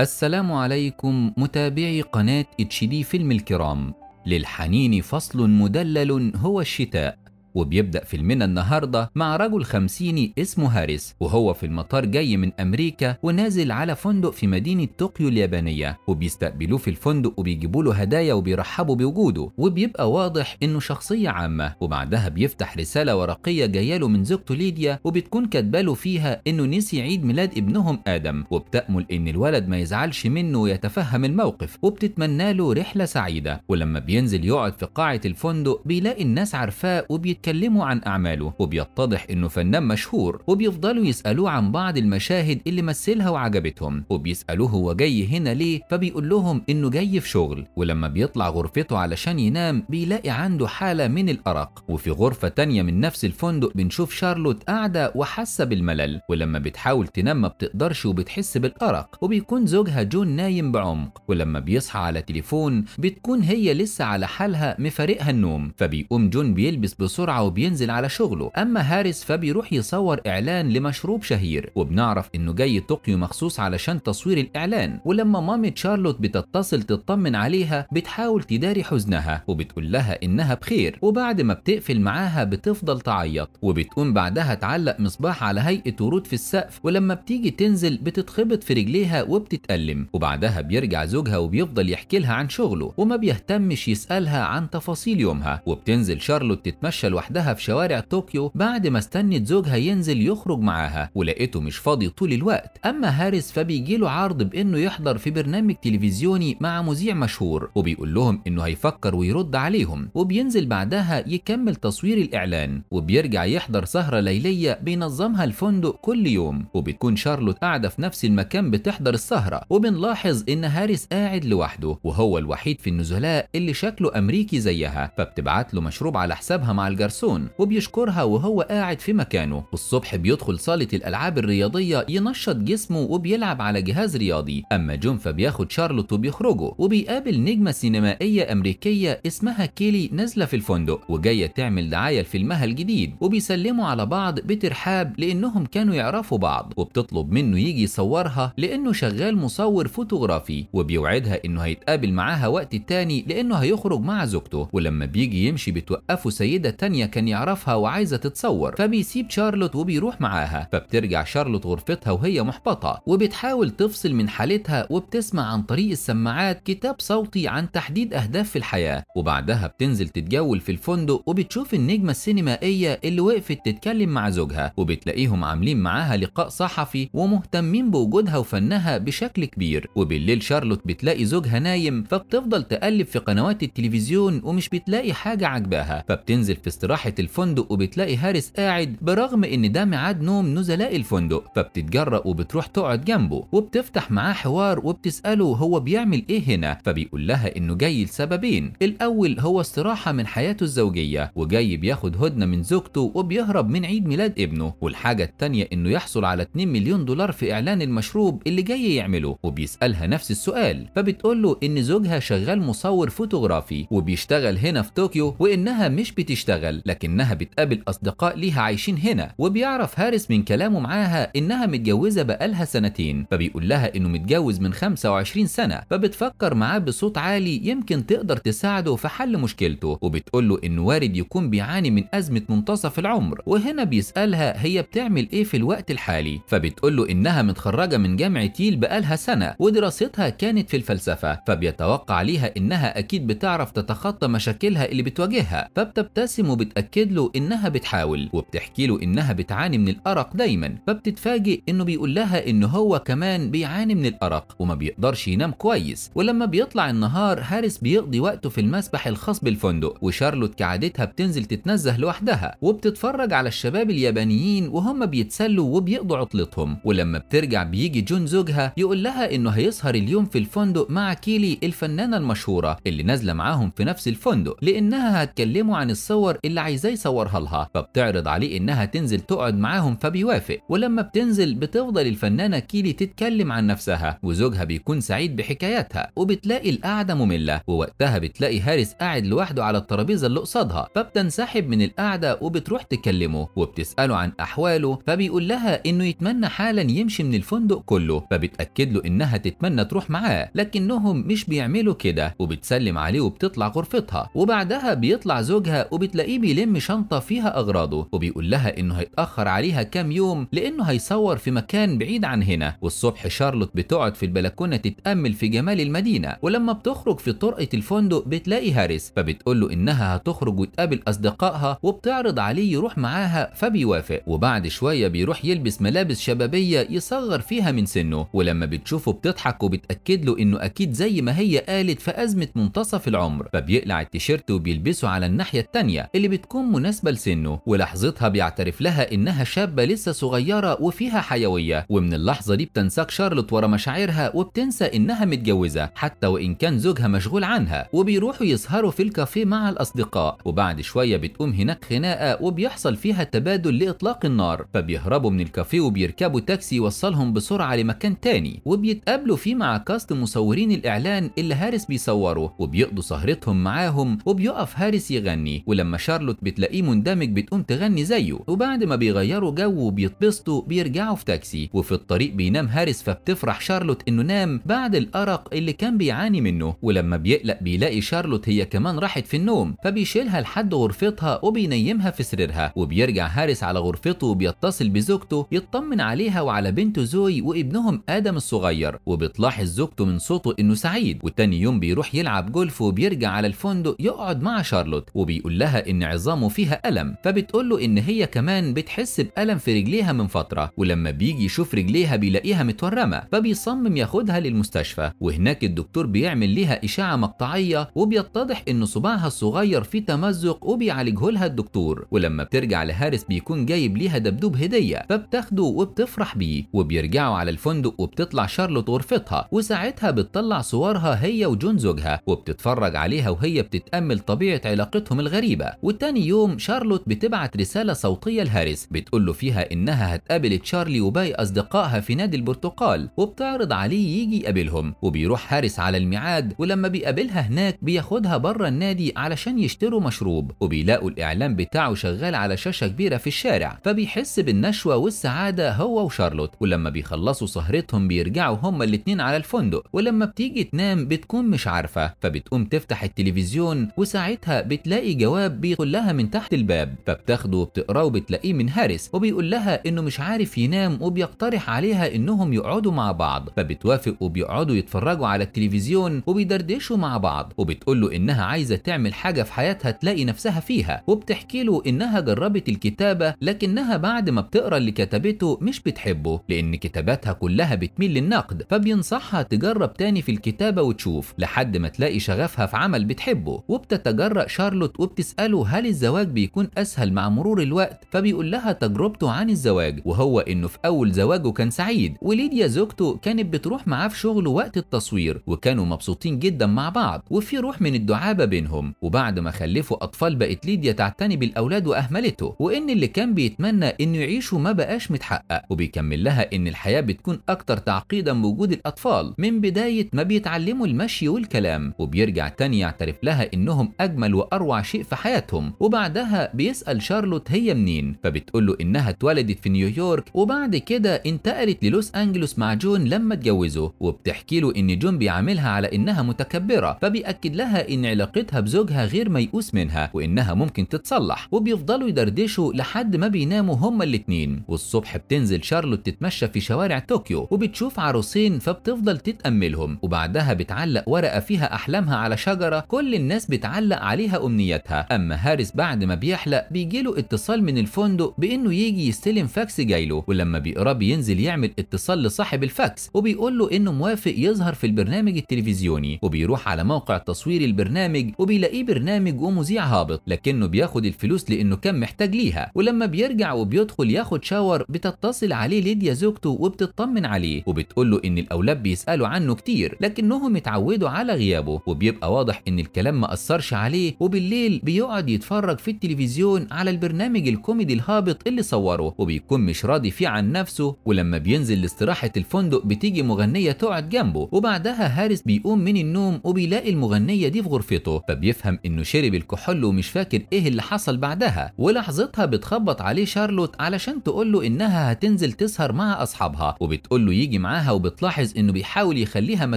السلام عليكم متابعي قناة اتش دي فيلم الكرام للحنين فصل مدلل هو الشتاء وبيبدأ فيلمنا النهاردة مع رجل خمسيني اسمه هاريس وهو في المطار جاي من أمريكا ونازل على فندق في مدينة طوكيو اليابانية وبيستقبلوه في الفندق وبيجيبوا له هدايا وبيرحبوا بوجوده وبيبقى واضح إنه شخصية عامة وبعدها بيفتح رسالة ورقية جاية له من زوجته ليديا وبتكون كاتباله فيها إنه نسي عيد ميلاد ابنهم آدم وبتأمل إن الولد ما يزعلش منه ويتفهم الموقف وبتتمنى له رحلة سعيدة ولما بينزل يقعد في قاعة الفندق بيلاقي الناس عارفاه وبيتكلم بيتكلموا عن أعماله وبيتضح إنه فنان مشهور وبيفضلوا يسألوه عن بعض المشاهد اللي مثلها وعجبتهم وبيسألوه هو جاي هنا ليه فبيقول لهم إنه جاي في شغل ولما بيطلع غرفته علشان ينام بيلاقي عنده حالة من الأرق وفي غرفة تانية من نفس الفندق بنشوف شارلوت قاعدة وحاسة بالملل ولما بتحاول تنام ما بتقدرش وبتحس بالأرق وبيكون زوجها جون نايم بعمق ولما بيصحى على تليفون بتكون هي لسه على حالها مفارقها النوم فبيقوم جون بيلبس بسرعة وبينزل على شغله أما هاريس فبيروح يصور إعلان لمشروب شهير وبنعرف إنه جاي طوكيو مخصوص علشان تصوير الإعلان ولما مامة شارلوت بتتصل تطمن عليها بتحاول تداري حزنها وبتقول لها إنها بخير وبعد ما بتقفل معاها بتفضل تعيط وبتقوم بعدها تعلق مصباح على هيئة ورود في السقف ولما بتيجي تنزل بتتخبط في رجليها وبتتألم وبعدها بيرجع زوجها وبيفضل يحكي لها عن شغله وما بيهتمش يسألها عن تفاصيل يومها وبتنزل شارلوت تتمشى لوحدها في شوارع طوكيو بعد ما استنت زوجها ينزل يخرج معاها ولقيته مش فاضي طول الوقت أما فبيجي فبيجيله عرض بإنه يحضر في برنامج تلفزيوني مع مذيع مشهور وبيقول لهم إنه هيفكر ويرد عليهم وبينزل بعدها يكمل تصوير الإعلان وبيرجع يحضر سهرة ليلية بينظمها الفندق كل يوم وبتكون شارلوت قاعدة في نفس المكان بتحضر السهرة وبنلاحظ إن هاريس قاعد لوحده وهو الوحيد في النزلاء اللي شكله أمريكي زيها فبتبعت له مشروب على حسابها مع الجرس الجرسون وبيشكرها وهو قاعد في مكانه والصبح بيدخل صالة الألعاب الرياضية ينشط جسمه وبيلعب على جهاز رياضي أما جون فبياخد شارلوت وبيخرجوا وبيقابل نجمة سينمائية أمريكية اسمها كيلي نازلة في الفندق وجاية تعمل دعاية لفيلمها الجديد وبيسلموا على بعض بترحاب لأنهم كانوا يعرفوا بعض وبتطلب منه يجي يصورها لأنه شغال مصور فوتوغرافي وبيوعدها إنه هيتقابل معاها وقت التاني لأنه هيخرج مع زوجته ولما بيجي يمشي بتوقفه سيدة تانية تانية كان يعرفها وعايزة تتصور فبيسيب شارلوت وبيروح معاها فبترجع شارلوت غرفتها وهي محبطة وبتحاول تفصل من حالتها وبتسمع عن طريق السماعات كتاب صوتي عن تحديد أهداف في الحياة وبعدها بتنزل تتجول في الفندق وبتشوف النجمة السينمائية اللي وقفت تتكلم مع زوجها وبتلاقيهم عاملين معاها لقاء صحفي ومهتمين بوجودها وفنها بشكل كبير وبالليل شارلوت بتلاقي زوجها نايم فبتفضل تقلب في قنوات التلفزيون ومش بتلاقي حاجة عجباها فبتنزل في راحة الفندق وبتلاقي هاريس قاعد برغم ان ده ميعاد نوم نزلاء الفندق فبتتجرأ وبتروح تقعد جنبه وبتفتح معاه حوار وبتسأله هو بيعمل ايه هنا فبيقول لها انه جاي لسببين الاول هو استراحة من حياته الزوجية وجاي بياخد هدنة من زوجته وبيهرب من عيد ميلاد ابنه والحاجة التانية انه يحصل على 2 مليون دولار في اعلان المشروب اللي جاي يعمله وبيسألها نفس السؤال فبتقول له ان زوجها شغال مصور فوتوغرافي وبيشتغل هنا في طوكيو وانها مش بتشتغل لكنها بتقابل أصدقاء ليها عايشين هنا وبيعرف هارس من كلامه معاها إنها متجوزة بقالها سنتين فبيقول لها إنه متجوز من 25 سنة فبتفكر معاه بصوت عالي يمكن تقدر تساعده في حل مشكلته وبتقول له إنه وارد يكون بيعاني من أزمة منتصف العمر وهنا بيسألها هي بتعمل إيه في الوقت الحالي فبتقول له إنها متخرجة من جامعة تيل بقالها سنة ودراستها كانت في الفلسفة فبيتوقع ليها إنها أكيد بتعرف تتخطى مشاكلها اللي بتواجهها فبتبتسم وبت وبتأكد له إنها بتحاول وبتحكي له إنها بتعاني من الأرق دايما فبتتفاجئ إنه بيقول لها إن هو كمان بيعاني من الأرق وما بيقدرش ينام كويس ولما بيطلع النهار هاريس بيقضي وقته في المسبح الخاص بالفندق وشارلوت كعادتها بتنزل تتنزه لوحدها وبتتفرج على الشباب اليابانيين وهم بيتسلوا وبيقضوا عطلتهم ولما بترجع بيجي جون زوجها يقول لها إنه هيسهر اليوم في الفندق مع كيلي الفنانة المشهورة اللي نازلة معاهم في نفس الفندق لأنها هتكلمه عن الصور اللي اللي عايزاه يصورها لها فبتعرض عليه انها تنزل تقعد معاهم فبيوافق ولما بتنزل بتفضل الفنانه كيلي تتكلم عن نفسها وزوجها بيكون سعيد بحكاياتها وبتلاقي القعده ممله ووقتها بتلاقي هاريس قاعد لوحده على الترابيزه اللي قصادها فبتنسحب من القعده وبتروح تكلمه وبتساله عن احواله فبيقول لها انه يتمنى حالا يمشي من الفندق كله فبتاكد له انها تتمنى تروح معاه لكنهم مش بيعملوا كده وبتسلم عليه وبتطلع غرفتها وبعدها بيطلع زوجها وبتلاقيه بيلم شنطة فيها أغراضه وبيقول لها إنه هيتأخر عليها كام يوم لأنه هيصور في مكان بعيد عن هنا والصبح شارلوت بتقعد في البلكونة تتأمل في جمال المدينة ولما بتخرج في طرقة الفندق بتلاقي هاريس فبتقول له إنها هتخرج وتقابل أصدقائها وبتعرض عليه يروح معاها فبيوافق وبعد شوية بيروح يلبس ملابس شبابية يصغر فيها من سنه ولما بتشوفه بتضحك وبتأكد له إنه أكيد زي ما هي قالت في أزمة منتصف العمر فبيقلع التيشيرت وبيلبسه على الناحية التانية اللي بتكون مناسبة لسنه ولحظتها بيعترف لها إنها شابة لسه صغيرة وفيها حيوية ومن اللحظة دي بتنساك شارلوت ورا مشاعرها وبتنسى إنها متجوزة حتى وإن كان زوجها مشغول عنها وبيروحوا يسهروا في الكافيه مع الأصدقاء وبعد شوية بتقوم هناك خناقة وبيحصل فيها تبادل لإطلاق النار فبيهربوا من الكافيه وبيركبوا تاكسي يوصلهم بسرعة لمكان تاني وبيتقابلوا فيه مع كاست مصورين الإعلان اللي هارس بيصوره وبيقضوا سهرتهم معاهم وبيقف هارس يغني ولما شارلوت شارلوت بتلاقيه مندمج بتقوم تغني زيه وبعد ما بيغيروا جو وبيتبسطوا بيرجعوا في تاكسي وفي الطريق بينام هاريس فبتفرح شارلوت انه نام بعد الارق اللي كان بيعاني منه ولما بيقلق بيلاقي شارلوت هي كمان راحت في النوم فبيشيلها لحد غرفتها وبينيمها في سريرها وبيرجع هاريس على غرفته وبيتصل بزوجته يطمن عليها وعلى بنته زوي وابنهم ادم الصغير وبتلاحظ زوجته من صوته انه سعيد وتاني يوم بيروح يلعب جولف وبيرجع على الفندق يقعد مع شارلوت وبيقول لها ان عظامه فيها ألم فبتقول له إن هي كمان بتحس بألم في رجليها من فترة ولما بيجي يشوف رجليها بيلاقيها متورمة فبيصمم ياخدها للمستشفى وهناك الدكتور بيعمل ليها إشاعة مقطعية وبيتضح إن صباعها الصغير فيه تمزق وبيعالجه لها الدكتور ولما بترجع لهارس بيكون جايب ليها دبدوب هدية فبتاخده وبتفرح بيه وبيرجعوا على الفندق وبتطلع شارلوت غرفتها وساعتها بتطلع صورها هي وجون زوجها وبتتفرج عليها وهي بتتأمل طبيعة علاقتهم الغريبة تاني يوم شارلوت بتبعت رسالة صوتية لهاريس بتقول له فيها إنها هتقابل تشارلي وباقي أصدقائها في نادي البرتقال وبتعرض عليه يجي يقابلهم وبيروح هاريس على الميعاد ولما بيقابلها هناك بياخدها بره النادي علشان يشتروا مشروب وبيلاقوا الإعلان بتاعه شغال على شاشة كبيرة في الشارع فبيحس بالنشوة والسعادة هو وشارلوت ولما بيخلصوا سهرتهم بيرجعوا هما الاتنين على الفندق ولما بتيجي تنام بتكون مش عارفة فبتقوم تفتح التلفزيون وساعتها بتلاقي جواب بيقول بيقول لها من تحت الباب فبتاخده وبتقراه وبتلاقيه من هاريس وبيقول لها انه مش عارف ينام وبيقترح عليها انهم يقعدوا مع بعض فبتوافق وبيقعدوا يتفرجوا على التلفزيون وبيدردشوا مع بعض وبتقول له انها عايزه تعمل حاجه في حياتها تلاقي نفسها فيها وبتحكي له انها جربت الكتابه لكنها بعد ما بتقرا اللي كتبته مش بتحبه لان كتاباتها كلها بتميل للنقد فبينصحها تجرب تاني في الكتابه وتشوف لحد ما تلاقي شغفها في عمل بتحبه وبتتجرأ شارلوت وبتساله هل الزواج بيكون أسهل مع مرور الوقت فبيقول لها تجربته عن الزواج وهو إنه في أول زواجه كان سعيد وليديا زوجته كانت بتروح معاه في شغله وقت التصوير وكانوا مبسوطين جدا مع بعض وفي روح من الدعابة بينهم وبعد ما خلفوا أطفال بقت ليديا تعتني بالأولاد وأهملته وإن اللي كان بيتمنى إنه يعيشه ما بقاش متحقق وبيكمل لها إن الحياة بتكون أكتر تعقيدا بوجود الأطفال من بداية ما بيتعلموا المشي والكلام وبيرجع تاني يعترف لها إنهم أجمل وأروع شيء في حياتهم وبعدها بيسأل شارلوت هي منين فبتقول له إنها اتولدت في نيويورك وبعد كده انتقلت للوس أنجلوس مع جون لما اتجوزه وبتحكي له إن جون بيعاملها على إنها متكبرة فبيأكد لها إن علاقتها بزوجها غير ميؤوس منها وإنها ممكن تتصلح وبيفضلوا يدردشوا لحد ما بيناموا هما الاتنين والصبح بتنزل شارلوت تتمشى في شوارع طوكيو وبتشوف عروسين فبتفضل تتأملهم وبعدها بتعلق ورقة فيها أحلامها على شجرة كل الناس بتعلق عليها أمنياتها أما هاري الحارس بعد ما بيحلق بيجيله اتصال من الفندق بانه يجي يستلم فاكس له ولما بيقرا بينزل يعمل اتصال لصاحب الفاكس وبيقول له انه موافق يظهر في البرنامج التلفزيوني وبيروح على موقع تصوير البرنامج وبيلاقيه برنامج ومذيع هابط لكنه بياخد الفلوس لانه كان محتاج ليها ولما بيرجع وبيدخل ياخد شاور بتتصل عليه ليديا زوجته وبتطمن عليه وبتقول له ان الاولاد بيسالوا عنه كتير لكنهم اتعودوا على غيابه وبيبقى واضح ان الكلام ما اثرش عليه وبالليل بيقعد بيتفرج في التلفزيون على البرنامج الكوميدي الهابط اللي صوره وبيكون مش راضي فيه عن نفسه ولما بينزل لاستراحة الفندق بتيجي مغنية تقعد جنبه وبعدها هارس بيقوم من النوم وبيلاقي المغنية دي في غرفته فبيفهم انه شرب الكحول ومش فاكر ايه اللي حصل بعدها ولحظتها بتخبط عليه شارلوت علشان تقول له انها هتنزل تسهر مع اصحابها وبتقول له يجي معاها وبتلاحظ انه بيحاول يخليها ما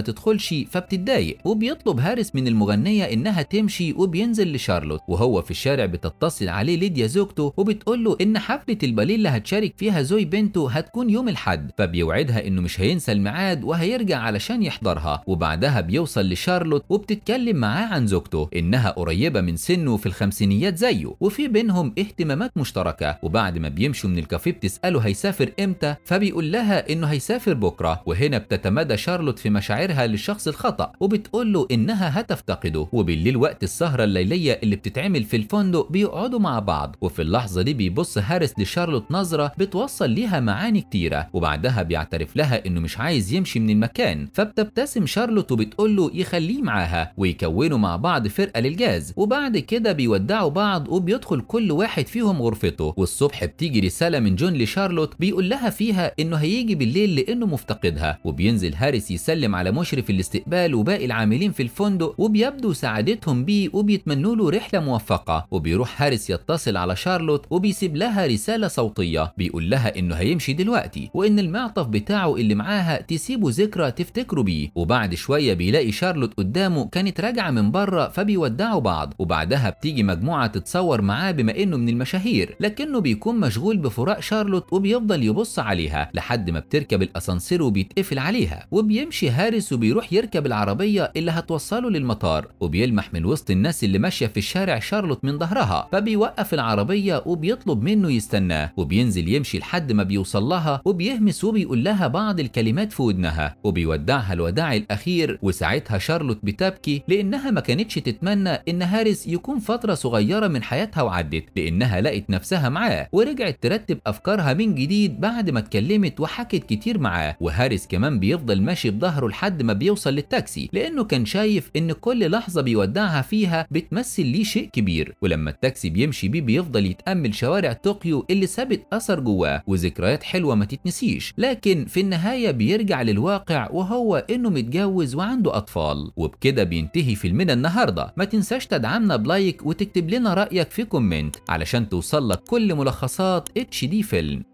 تدخلش فبتتضايق وبيطلب هارس من المغنية انها تمشي وبينزل لشارلوت وهو في في الشارع بتتصل عليه ليديا زوجته وبتقول له ان حفله الباليه اللي هتشارك فيها زوي بنته هتكون يوم الاحد فبيوعدها انه مش هينسى الميعاد وهيرجع علشان يحضرها وبعدها بيوصل لشارلوت وبتتكلم معاه عن زوجته انها قريبه من سنه في الخمسينيات زيه وفي بينهم اهتمامات مشتركه وبعد ما بيمشوا من الكافيه بتساله هيسافر امتى فبيقول لها انه هيسافر بكره وهنا بتتمادى شارلوت في مشاعرها للشخص الخطا وبتقول له انها هتفتقده وبالليل وقت السهره الليليه اللي بتتعمل في الفندق بيقعدوا مع بعض وفي اللحظة دي بيبص هاريس لشارلوت نظرة بتوصل ليها معاني كتيرة وبعدها بيعترف لها إنه مش عايز يمشي من المكان فبتبتسم شارلوت وبتقول له يخليه معاها ويكونوا مع بعض فرقة للجاز وبعد كده بيودعوا بعض وبيدخل كل واحد فيهم غرفته والصبح بتيجي رسالة من جون لشارلوت بيقول لها فيها إنه هيجي بالليل لأنه مفتقدها وبينزل هاريس يسلم على مشرف الاستقبال وباقي العاملين في الفندق وبيبدو سعادتهم بيه وبيتمنوا له رحلة موفقة الحلقة وبيروح هاريس يتصل على شارلوت وبيسيب لها رسالة صوتية بيقول لها انه هيمشي دلوقتي وان المعطف بتاعه اللي معاها تسيبه ذكرى تفتكره بيه وبعد شوية بيلاقي شارلوت قدامه كانت راجعة من بره فبيودعوا بعض وبعدها بتيجي مجموعة تتصور معاه بما انه من المشاهير لكنه بيكون مشغول بفراق شارلوت وبيفضل يبص عليها لحد ما بتركب الاسانسير وبيتقفل عليها وبيمشي هاريس وبيروح يركب العربية اللي هتوصله للمطار وبيلمح من وسط الناس اللي ماشية في الشارع شارلوت من ظهرها فبيوقف العربيه وبيطلب منه يستناه وبينزل يمشي لحد ما بيوصل لها وبيهمس وبيقول لها بعض الكلمات في ودنها وبيودعها الوداع الاخير وساعتها شارلوت بتبكي لانها ما كانتش تتمنى ان هاريس يكون فتره صغيره من حياتها وعدت لانها لقت نفسها معاه ورجعت ترتب افكارها من جديد بعد ما اتكلمت وحكت كتير معاه وهاريس كمان بيفضل ماشي بظهره لحد ما بيوصل للتاكسي لانه كان شايف ان كل لحظه بيودعها فيها بتمثل ليه شيء كبير ولما التاكسي بيمشي بيه بيفضل يتامل شوارع طوكيو اللي سابت اثر جواه وذكريات حلوه ما تتنسيش لكن في النهايه بيرجع للواقع وهو انه متجوز وعنده اطفال وبكده بينتهي فيلمنا النهارده ما تنساش تدعمنا بلايك وتكتب لنا رايك في كومنت علشان توصل لك كل ملخصات اتش دي فيلم